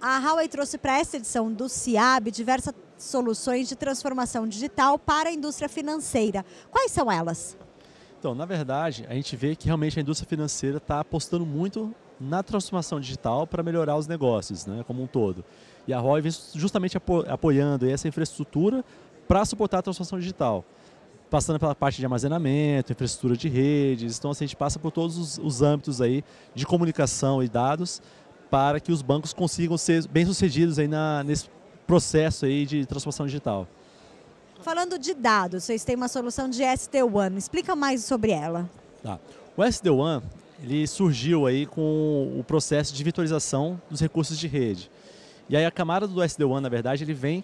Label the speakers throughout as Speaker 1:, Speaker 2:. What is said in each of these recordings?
Speaker 1: A Huawei trouxe para essa edição do CIAB diversas soluções de transformação digital para a indústria financeira. Quais são elas?
Speaker 2: Então, na verdade, a gente vê que realmente a indústria financeira está apostando muito na transformação digital para melhorar os negócios, né, como um todo. E a Huawei vem justamente apo apoiando essa infraestrutura para suportar a transformação digital passando pela parte de armazenamento, infraestrutura de redes, então assim, a gente passa por todos os, os âmbitos aí de comunicação e dados para que os bancos consigam ser bem-sucedidos aí nesse processo aí de transformação digital.
Speaker 1: Falando de dados, vocês têm uma solução de SD-WAN. Explica mais sobre ela.
Speaker 2: Tá. O SD-WAN ele surgiu aí com o processo de virtualização dos recursos de rede. E aí a camada do SD-WAN, na verdade, ele vem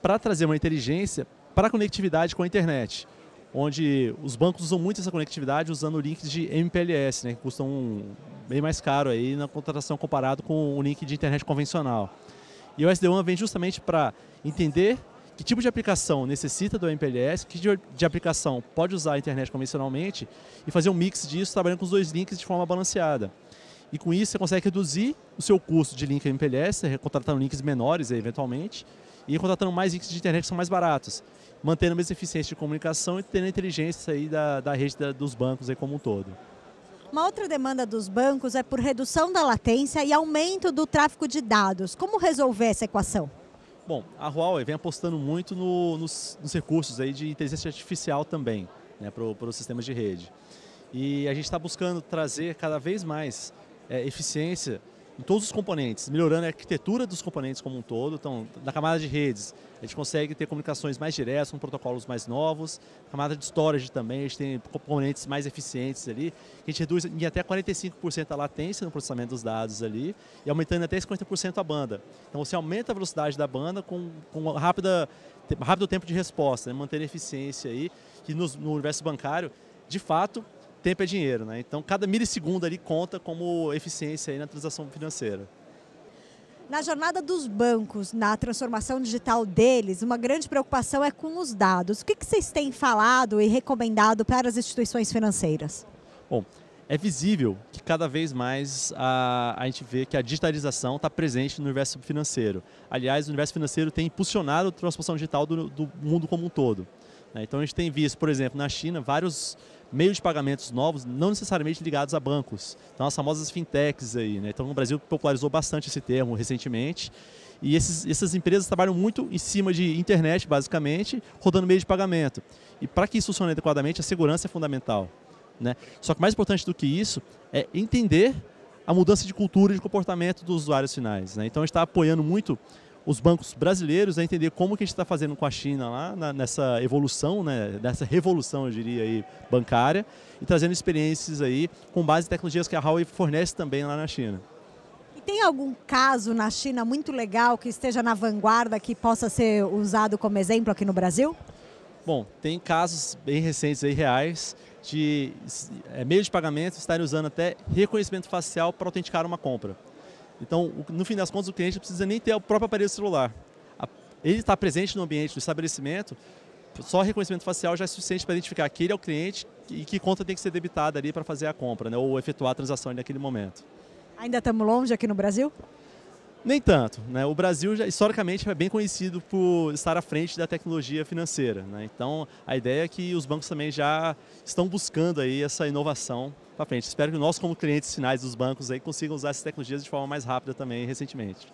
Speaker 2: para trazer uma inteligência para a conectividade com a internet, onde os bancos usam muito essa conectividade usando links de MPLS, né, que custam bem mais caro aí na contratação comparado com o link de internet convencional. E o SD-WAN vem justamente para entender que tipo de aplicação necessita do MPLS, que tipo de aplicação pode usar a internet convencionalmente e fazer um mix disso trabalhando com os dois links de forma balanceada. E com isso você consegue reduzir o seu custo de link MPLS, é, contratando links menores eventualmente, e contratando mais links de internet que são mais baratos, mantendo a mesma eficiência de comunicação e tendo a inteligência aí da, da rede da, dos bancos aí como um todo.
Speaker 1: Uma outra demanda dos bancos é por redução da latência e aumento do tráfego de dados. Como resolver essa equação?
Speaker 2: Bom, a Huawei vem apostando muito no, nos, nos, recursos aí de inteligência artificial também, né, para os sistemas de rede. E a gente está buscando trazer cada vez mais é, eficiência em todos os componentes, melhorando a arquitetura dos componentes como um todo. Então, na camada de redes, a gente consegue ter comunicações mais diretas, com protocolos mais novos. Na camada de storage também, a gente tem componentes mais eficientes ali. A gente reduz em até 45% a latência no processamento dos dados ali e aumentando até 50% a banda. Então, você aumenta a velocidade da banda com, com rápida, rápido tempo de resposta, né? manter a eficiência aí, que no, no universo bancário, de fato, tempo é dinheiro, né? Então cada milissegundo ali conta como eficiência aí na transação financeira.
Speaker 1: Na jornada dos bancos, na transformação digital deles, uma grande preocupação é com os dados. O que, que vocês têm falado e recomendado para as instituições financeiras?
Speaker 2: Bom, é visível que cada vez mais a, a gente vê que a digitalização está presente no universo financeiro. Aliás, o universo financeiro tem impulsionado a transformação digital do, do mundo como um todo. Né? Então a gente tem visto, por exemplo, na China, vários meios de pagamentos novos, não necessariamente ligados a bancos. Então, as famosas fintechs aí. Né? Então, o Brasil popularizou bastante esse termo recentemente. E esses, essas empresas trabalham muito em cima de internet, basicamente, rodando meio de pagamento. E para que isso funcione adequadamente, a segurança é fundamental. Né? Só que mais importante do que isso é entender a mudança de cultura e de comportamento dos usuários finais. Né? Então, a gente está apoiando muito os bancos brasileiros a entender como que a gente está fazendo com a China lá, na, nessa evolução, né, nessa revolução, eu diria, aí, bancária, e trazendo experiências aí com base em tecnologias que a Huawei fornece também lá na China.
Speaker 1: E tem algum caso na China muito legal que esteja na vanguarda que possa ser usado como exemplo aqui no Brasil?
Speaker 2: Bom, tem casos bem recentes aí, reais, de é, meios de pagamento estarem usando até reconhecimento facial para autenticar uma compra. Então, no fim das contas, o cliente não precisa nem ter o próprio aparelho celular. Ele está presente no ambiente do estabelecimento, só reconhecimento facial já é suficiente para identificar que ele é o cliente e que conta tem que ser debitada ali para fazer a compra, né, ou efetuar a transação naquele momento.
Speaker 1: Ainda estamos longe aqui no Brasil?
Speaker 2: Nem tanto. Né? O Brasil, já, historicamente, é bem conhecido por estar à frente da tecnologia financeira. Né? Então, a ideia é que os bancos também já estão buscando aí essa inovação para frente. Espero que nós, como clientes finais dos bancos, aí, consigam usar essas tecnologias de forma mais rápida também, recentemente.